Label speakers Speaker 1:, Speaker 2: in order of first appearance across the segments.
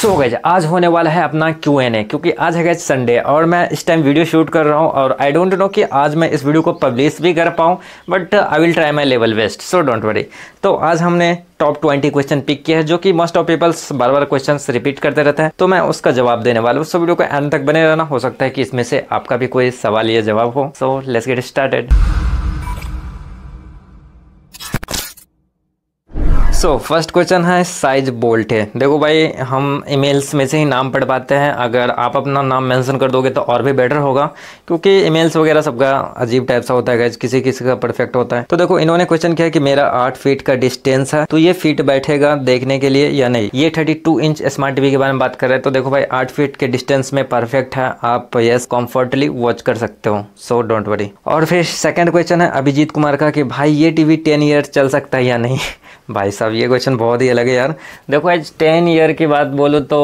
Speaker 1: सो गए आज होने वाला है अपना क्यू एन ए क्योंकि आज है गए संडे और मैं इस टाइम वीडियो शूट कर रहा हूँ और आई डोंट नो कि आज मैं इस वीडियो को पब्लिश भी कर पाऊँ but I will try my level best so don't worry तो आज हमने टॉप ट्वेंटी क्वेश्चन पिक किया है जो कि मोस्ट ऑफ पीपल्स बार बार क्वेश्चन रिपीट करते रहते हैं तो मैं उसका जवाब देने वाला हूँ सो वीडियो को एंड तक बने रहना हो सकता है कि इसमें से आपका भी कोई सवाल या जवाब हो so let's get started so first question है साइज बोल्ट है देखो भाई हम ईमेल्स में से ही नाम पढ़ पाते हैं अगर आप अपना नाम मेंशन कर दोगे तो और भी बेटर होगा क्योंकि ईमेल्स वगैरह सबका अजीब टाइप सा होता है किसी किसी का परफेक्ट होता है तो देखो इन्होंने क्वेश्चन किया कि मेरा आठ फीट का डिस्टेंस है तो ये फीट बैठेगा देखने के लिए या नहीं ये thirty two inch smart TV के बारे में बात कर रहे हैं तो देखो भाई आठ फीट के डिस्टेंस में परफेक्ट है आप ये कम्फर्टली वॉच कर सकते हो सो डोंट वरी और फिर सेकेंड क्वेश्चन है अभिजीत कुमार का कि भाई ये टीवी टेन ईयर चल सकता है या नहीं भाई साहब साहब ये क्वेश्चन बहुत ही अलग है यार देखो आज टेन ईयर की बात बोलो तो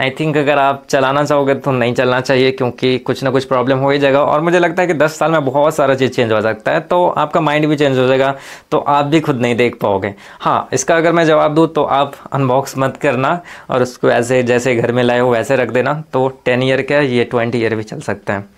Speaker 1: आई थिंक अगर आप चलाना चाहोगे तो नहीं चलना चाहिए क्योंकि कुछ ना कुछ प्रॉब्लम हो ही जाएगा और मुझे लगता है कि 10 साल में बहुत सारा चीज़ चेंज हो सकता है तो आपका माइंड भी चेंज हो जाएगा तो आप भी खुद नहीं देख पाओगे हाँ इसका अगर मैं जवाब दूँ तो आप अनबॉक्स मत करना और उसको ऐसे जैसे घर में लाए हो वैसे रख देना तो टेन ईयर का ये ट्वेंटी ईयर भी चल सकते हैं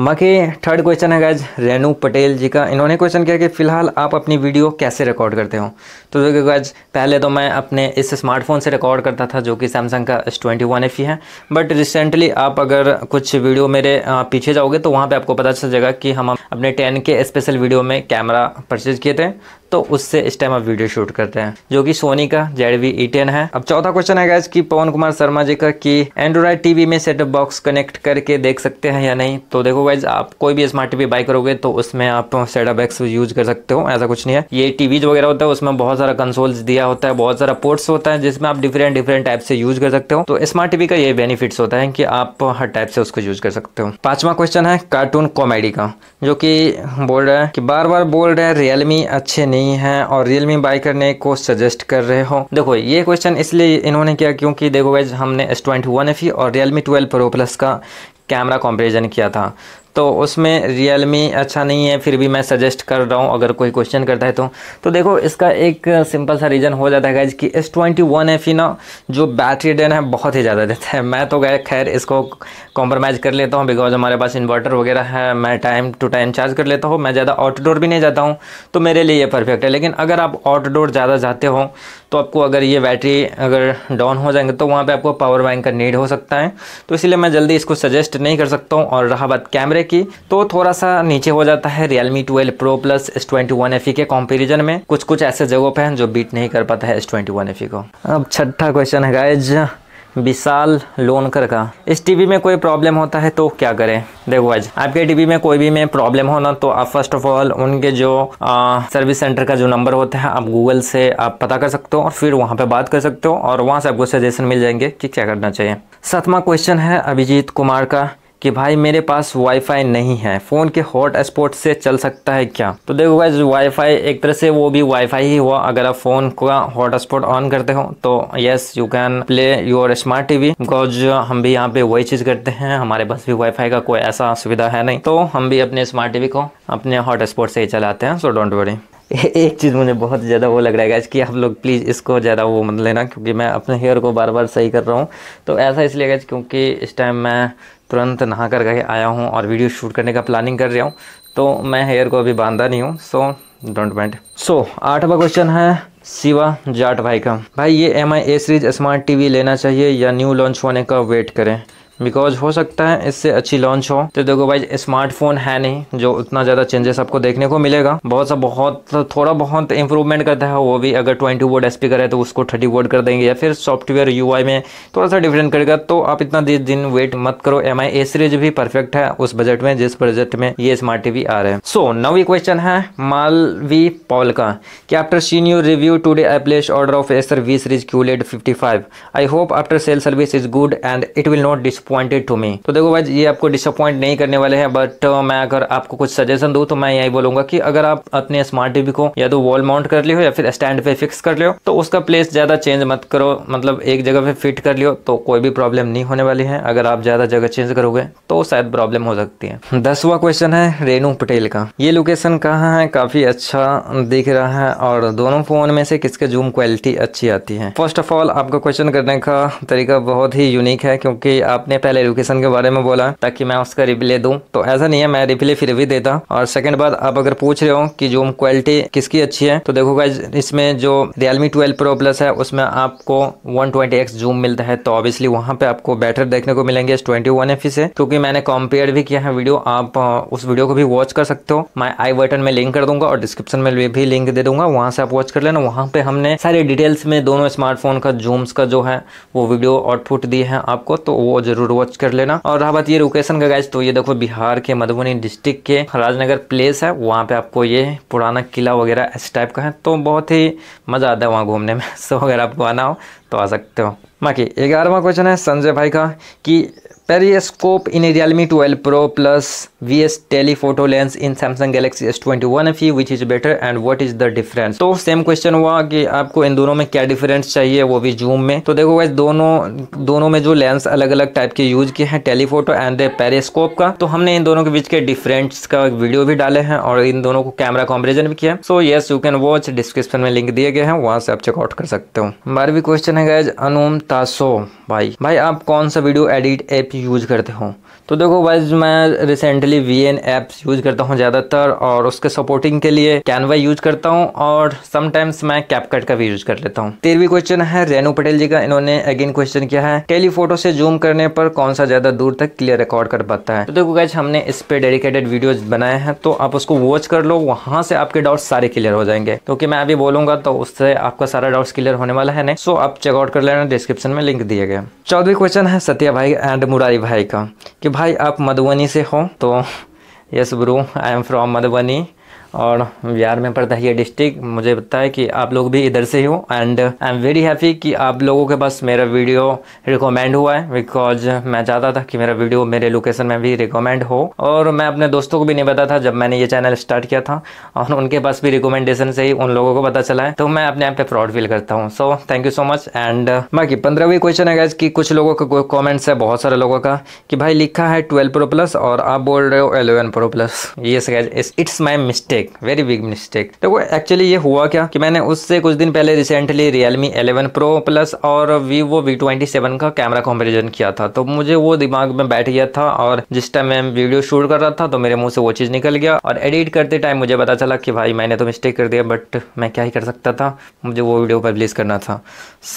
Speaker 1: बाकी थर्ड क्वेश्चन है गैज रेनू पटेल जी का इन्होंने क्वेश्चन किया कि फ़िलहाल आप अपनी वीडियो कैसे रिकॉर्ड करते हो तो देखो गैज पहले तो मैं अपने इस स्मार्टफोन से रिकॉर्ड करता था जो कि सैमसंग का एस ट्वेंटी वन एफ है बट रिसेंटली आप अगर कुछ वीडियो मेरे पीछे जाओगे तो वहाँ पर आपको पता चल जाएगा कि हम अपने टेन के स्पेशल वीडियो में कैमरा परचेज किए थे तो उससे इस टाइम आप वीडियो शूट करते हैं जो कि सोनी का जेड वी ई टेन है अब चौथा क्वेश्चन है गैस कि पवन कुमार शर्मा जी का कि एंड्रॉयड टीवी में सेटअप बॉक्स कनेक्ट करके देख सकते हैं या नहीं तो देखो गैस आप कोई भी स्मार्ट टीवी बाई करोगे तो उसमें आप सेटअप बॉक्स यूज कर सकते हो ऐसा कुछ नहीं है ये टीवी वगैरह होता है उसमें बहुत सारा कंसोल्स दिया होता है बहुत सारा पोर्ट्स होता है जिसमें आप डिफरेंट डिफरेंट टाइप से यूज कर सकते हो तो स्मार्ट टीवी का ये बेनिफिट्स होता है कि आप हर टाइप से उसको यूज कर सकते हो पांचवा क्वेश्चन है कार्टून कॉमेडी का जो कि बोल रहे हैं कि बार बार बोल रहे हैं रियलमी अच्छे नहीं नहीं है और रियलमी बाय करने को सजेस्ट कर रहे हो देखो ये क्वेश्चन इसलिए इन्होंने किया क्योंकि देखो वैज हमने एस ट्वेंटी वन एफ और रियलमी ट्वेल्व प्रो प्लस का कैमरा कंपेरिजन किया था तो उसमें रियल मी अच्छा नहीं है फिर भी मैं सजेस्ट कर रहा हूँ अगर कोई क्वेश्चन करता है तो तो देखो इसका एक सिंपल सा रीज़न हो जाता है कि एस ट्वेंटी वन एफ ना जो बैटरी डेन है बहुत ही ज़्यादा देता है मैं तो गए खैर इसको कॉम्प्रोमाइज़ कर लेता हूँ बिकॉज हमारे पास इन्वर्टर वगैरह है मैं टाइम टू टाइम चार्ज कर लेता हूँ मैं ज़्यादा आउटडोर भी नहीं जाता हूँ तो मेरे लिए ये परफेक्ट है लेकिन अगर आप आउटडोर ज़्यादा जाते हो तो आपको अगर ये बैटरी अगर डाउन हो जाएंगे तो वहाँ पर आपको पावर बैंक का नीड हो सकता है तो इसलिए मैं जल्दी इसको सजेस्ट नहीं कर सकता हूँ और रहा बात कैमरे है कि तो थोड़ा सा नीचे हो जाता है Realme twelve pro plus S twenty के कॉम्पेरिजन में कुछ कुछ ऐसे जगहों पर हैं जो बीट नहीं कर पाता है एस ट्वेंटी e को अब छठा क्वेश्चन है गाइज विशाल लोनकर का इस टीवी में कोई प्रॉब्लम होता है तो क्या करें देखो आज आपके टीवी में कोई भी में प्रॉब्लम हो ना तो आप फर्स्ट ऑफ ऑल उनके जो आ, सर्विस सेंटर का जो नंबर होता है आप गूगल से आप पता कर सकते हो और फिर वहां पे बात कर सकते हो और वहां से आपको सजेशन मिल जाएंगे कि क्या करना चाहिए सातवा क्वेश्चन है अभिजीत कुमार का कि भाई मेरे पास वाईफाई नहीं है फ़ोन के हॉट स्पॉट से चल सकता है क्या तो देखो भाई वाईफाई एक तरह से वो भी वाईफाई ही हुआ अगर आप फ़ोन का हॉट स्पॉट ऑन करते हो तो yes you can play your smart TV because हम भी यहाँ पे वही चीज़ करते हैं हमारे पास भी वाईफाई का कोई ऐसा सुविधा है नहीं तो हम भी अपने स्मार्ट टीवी को अपने हॉट स्पॉट से ही चलाते हैं सो डोंट वरी एक चीज़ मुझे बहुत ज़्यादा वो लग रहा है कि आप लोग प्लीज़ इसको ज़्यादा वो मत लेना क्योंकि मैं अपने हेयर को बार बार सही कर रहा हूँ तो ऐसा इसलिए क्योंकि इस टाइम मैं तुरंत नहा कर गए आया हूँ और वीडियो शूट करने का प्लानिंग कर रहा हूँ तो मैं हेयर को अभी बांधा नहीं हूँ सो डोंट माइंड सो आठवा क्वेश्चन है शिवा जाट भाई का भाई ये M I A series smart TV लेना चाहिए या न्यू लॉन्च होने का वेट करें बिकॉज हो सकता है इससे अच्छी लॉन्च हो तो देखो भाई स्मार्टफोन है नहीं जो उतना ज़्यादा चेंजेस आपको देखने को मिलेगा बहुत सा बहुत थोड़ा बहुत इंप्रूवमेंट करता है वो भी अगर ट्वेंटी वोट एस करे तो उसको थर्टी वोट कर देंगे या फिर सॉफ्टवेयर यू में थोड़ा सा डिफरेंट करेगा तो आप इतना दिन वेट मत करो एम आई सीरीज भी परफेक्ट है उस बजट में जिस बजट में ये स्मार्ट टीवी आ रहे हैं सो नव ये क्वेश्चन है मालवी पॉल का कि after seen you review today I place order of Acer V series QLED fifty five I hope after sale service is good and it will not dis disappointed to me तो देखो भाई ये आपको disappoint नहीं करने वाले हैं but uh, मैं अगर आपको कुछ सजेशन दू तो मैं यही बोलूंगा कि अगर आप अपने स्मार्ट टीवी को या तो वॉल माउंट कर लियो या फिर स्टैंड पे फिक्स कर लियो तो उसका प्लेस ज़्यादा चेंज मत करो मतलब एक जगह पे फिट कर लियो तो कोई भी प्रॉब्लम नहीं होने वाली है अगर आप ज़्यादा जगह चेंज करोगे तो शायद प्रॉब्लम हो सकती है दसवा क्वेश्चन है रेनू पटेल का ये लोकेशन कहाँ है काफ़ी अच्छा दिख रहा है और दोनों फ़ोन में से किसके जूम क्वालिटी अच्छी आती है फर्स्ट ऑफ ऑल आपका क्वेश्चन करने का तरीका बहुत ही यूनिक है क्योंकि आपने आपने पहले एजुकेशन के बारे में बोला ताकि मैं उसका रिप्ले दूँ तो ऐसा नहीं है मैं रिप्ले फिर भी देता और सेकंड बात आप अगर पूछ रहे हो कि जूम क्वालिटी किसकी अच्छी है तो देखो गाइज इसमें जो रियलमी ट्वेल्व प्रो प्लस है उसमें आपको वन ट्वेंटी जूम मिलता है तो ऑब्वियसली वहाँ पे आपको बेटर देखने को मिलेंगे ट्वेंटी वन e से क्योंकि मैंने कंपेयर भी किया है वीडियो आप उस वीडियो को भी वॉच कर सकते हो मैं आई बटन में लिंक कर दूंगा और डिस्क्रिप्शन में भी लिंक दे दूंगा वहाँ से आप वॉच कर लेना वहाँ पे हमने सारे डिटेल्स में दोनों स्मार्टफोन का जूम्स का जो है वो वीडियो आउटपुट दी है आपको तो वो जरूर जरूर वॉच कर लेना और रहा बात ये लोकेशन का गाइज तो ये देखो बिहार के मधुबनी डिस्ट्रिक्ट के राजनगर प्लेस है वहाँ पे आपको ये पुराना किला वगैरह इस टाइप का है तो बहुत ही मज़ा आता है वहाँ घूमने में सो अगर आपको आना हो तो आ सकते हो बाकी ग्यारहवा क्वेश्चन है संजय भाई का कि periscope in Realme twelve pro plus VS telephoto lens in Samsung Galaxy S21 FE which is better and what is the difference तो सेम क्वेश्चन हुआ कि आपको इन दोनों में क्या डिफरेंस चाहिए वो भी जूम में तो देखो वैसे दोनों दोनों में जो लेंस अलग अलग टाइप के यूज किए हैं टेलीफोटो एंड पेरेस्कोप का तो हमने इन दोनों के बीच के डिफरेंस का वीडियो भी डाले हैं और इन दोनों को कैमरा कॉम्पेरिजन भी किया so yes you can watch description में लिंक दिए गए हैं वहाँ से आप चेकआउट कर सकते हो बारहवीं क्वेश्चन है गैज अनुम तासो भाई भाई आप कौन सा वीडियो एडिट ऐप यूज करते हो तो देखो वाइज मैं recently generally V N apps use करता हूँ ज़्यादातर और उसके सपोर्टिंग के लिए कैनवा यूज करता हूँ और समटाइम्स मैं कैपकट का भी यूज कर लेता हूँ तेरहवीं क्वेश्चन है रेनू पटेल जी का इन्होंने अगेन क्वेश्चन किया है टेलीफोटो से जूम करने पर कौन सा ज़्यादा दूर तक क्लियर रिकॉर्ड कर पाता है तो देखो गैज हमने इस पे डेडिकेटेड वीडियो बनाए हैं तो आप उसको वॉच कर लो वहां से आपके डाउट सारे क्लियर हो जाएंगे क्योंकि तो मैं अभी बोलूंगा तो उससे आपका सारा डाउट क्लियर होने वाला है नहीं सो आप चेकआउट कर लेना डिस्क्रिप्शन में लिंक दिए गए चौदहवीं क्वेश्चन है सत्या भाई एंड मुरारी भाई का कि भाई आप मधुबनी से हो तो yes bro i am from madhubani और बिहार में पड़ता है ये डिस्ट्रिक्ट मुझे पता है कि आप लोग भी इधर से ही हो and I am very happy कि आप लोगों के पास मेरा वीडियो रिकमेंड हुआ है बिकॉज मैं चाहता था कि मेरा वीडियो मेरे लोकेशन में भी रिकमेंड हो और मैं अपने दोस्तों को भी नहीं पता था जब मैंने ये चैनल स्टार्ट किया था और उनके पास भी रिकमेंडेशन से ही उन लोगों को पता चला है तो मैं अपने आप पर प्राउड फील करता हूँ so thank you so much and बाकी पंद्रहवीं क्वेश्चन है कि कुछ लोगों का कॉमेंट्स है बहुत सारे लोगों का कि भाई लिखा है ट्वेल्व प्रो प्लस और आप बोल रहे हो एलेवन प्रो प्लस ये it's my mistake mistake very big mistake देखो एक्चुअली ये हुआ क्या कि मैंने उससे कुछ दिन पहले रिसेंटली रियलमी 11 प्रो प्लस और वीवो वी ट्वेंटी सेवन का कैमरा कॉम्पेरिजन किया था तो मुझे वो दिमाग में बैठ गया था और जिस टाइम मैं वीडियो शूट कर रहा था तो मेरे मुंह से वो चीज़ निकल गया और एडिट करते टाइम मुझे पता चला कि भाई मैंने तो मिस्टेक कर दिया बट मैं क्या ही कर सकता था मुझे वो वीडियो पब्लिश करना था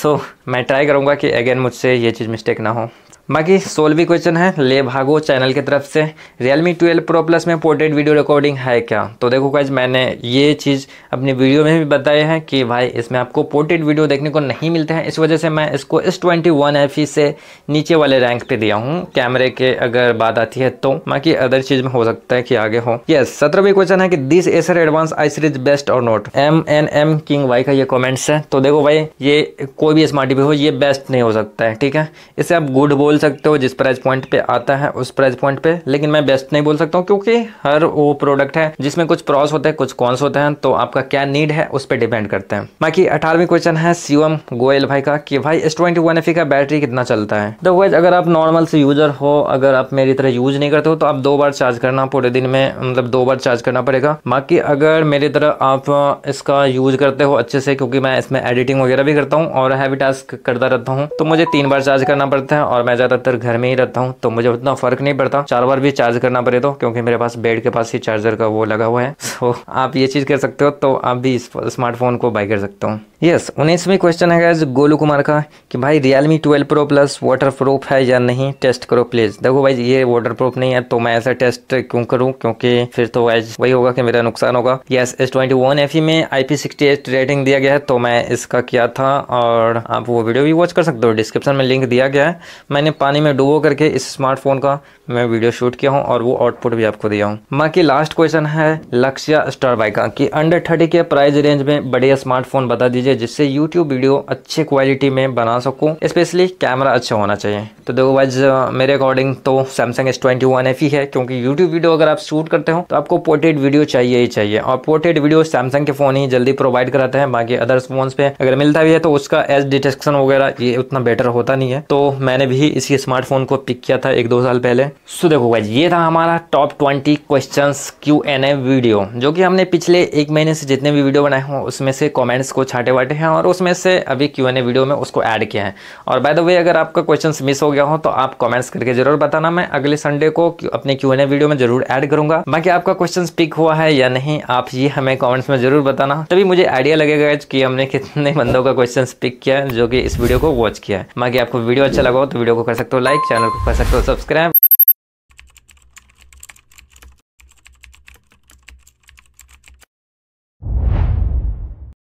Speaker 1: सो so, मैं ट्राई करूंगा कि अगेन मुझसे ये चीज़ मिस्टेक ना हो बाकी सोलवी क्वेश्चन है ले भागो चैनल की तरफ से Realme 12 Pro Plus में पोर्ट्रेट वीडियो रिकॉर्डिंग है क्या तो देखो गाइज मैंने ये चीज़ अपनी वीडियो में भी बताया है कि भाई इसमें आपको पोर्टेड वीडियो देखने को नहीं मिलते हैं इस वजह से मैं इसको एस ट्वेंटी वन एफ से नीचे वाले रैंक पे दिया हूँ कैमरे के अगर बात आती है तो बाकी अदर चीज़ में हो सकता है कि आगे हो यस yes, सत्रहवीं क्वेश्चन है कि this Acer advance I series best और not M N M king Y का ये कॉमेंट्स है तो देखो भाई ये कोई भी स्मार्ट टीवी हो ये बेस्ट नहीं हो सकता है ठीक है इसे आप गुड बोल सकते हो जिस प्राइस पॉइंट पे आता है उस प्राइस पॉइंट पे लेकिन मैं बेस्ट नहीं बोल सकता हूँ क्योंकि हर वो प्रोडक्ट है जिसमें कुछ प्रॉब्लम लॉस होते हैं कुछ कॉन्स होते हैं तो आपका क्या नीड है उस पर डिपेंड करते हैं बाकी अठारहवीं क्वेश्चन है शिवम गोयल भाई का कि भाई एस ट्वेंटी वन एफ का बैटरी कितना चलता है तो वाइज अगर आप नॉर्मल से यूजर हो अगर आप मेरी तरह यूज नहीं करते हो तो आप दो बार चार्ज करना पूरे दिन में मतलब दो बार चार्ज करना पड़ेगा बाकी अगर मेरी तरह आप इसका यूज करते हो अच्छे से क्योंकि मैं इसमें एडिटिंग वगैरह भी करता हूँ और हैवी टास्क करता रहता हूँ तो मुझे तीन बार चार्ज करना पड़ता है और मैं ज़्यादातर घर में ही रहता हूँ तो मुझे उतना फर्क नहीं पड़ता चार बार भी चार्ज करना पड़े तो क्योंकि मेरे पास बेड के पास ही चार्जर का वो लगा हुआ है हो आप ये चीज़ कर सकते हो तो आप भी इस स्मार्टफोन को बाई कर सकते हो यस yes, उन्नीसवीं क्वेश्चन है गैस गोलू कुमार का कि भाई Realme twelve pro plus waterproof है या नहीं टेस्ट करो प्लीज़ देखो भाई ये वाटर प्रूफ नहीं है तो मैं ऐसा टेस्ट क्यों करूँ क्योंकि फिर तो गैस वही होगा कि मेरा नुकसान होगा yes S twenty one F में I P sixty eight rating दिया गया है तो मैं इसका किया था और आप वो वीडियो भी वॉच कर सकते हो डिस्क्रिप्शन में लिंक दिया गया है मैंने पानी में डुबो करके इस स्मार्टफोन का मैं वीडियो शूट किया हूँ और वो आउटपुट भी आपको दिया हूँ बाकी लास्ट क्वेश्चन है लक्ष्य स्टार बाइक का कि अंडर थर्टी के प्राइस रेंज में बढ़िया स्मार्टफोन बता दीजिए है जिससे यूट्यूब वीडियो अच्छे क्वालिटी में बना सकूँ स्पेशली कैमरा अच्छा होना चाहिए तो देखो वाइज मेरे अकॉर्डिंग तो Samsung S twenty one F ही है क्योंकि यूट्यूब वीडियो अगर आप शूट करते हो तो आपको पोर्ट्रेट वीडियो चाहिए ही चाहिए और पोर्ट्रेट वीडियो सैमसंग के फोन ही जल्दी प्रोवाइड कराते हैं बाकी अदर फोन पे अगर मिलता भी है तो उसका एज डिटेक्शन वगैरह ये उतना बेटर होता नहीं है तो मैंने भी इसी स्मार्टफोन को पिक किया था एक दो साल पहले सो देखो वाइज ये था हमारा top twenty question Q N A video जो कि हमने पिछले एक महीने से जितने भी वीडियो बनाए हों उसमें से कॉमेंट्स को छाटे बैठे हैं और उसमें से अभी क्यू एन ए वीडियो में उसको ऐड किया है और बाय द वे अगर आपका क्वेश्चन मिस हो गया हो तो आप कमेंट्स करके जरूर बताना मैं अगले संडे को अपने क्यू एन ए वीडियो में जरूर ऐड करूंगा बाकी आपका क्वेश्चन पिक हुआ है या नहीं आप ये हमें कॉमेंट्स में जरूर बताना तभी मुझे आइडिया लगेगा कि हमने कितने बंदों का क्वेश्चन पिक किया है जो कि इस वीडियो को वॉच किया है बाकी आपको वीडियो अच्छा लगा हो तो वीडियो को कर सकते हो लाइक चैनल को कर सकते हो सब्सक्राइब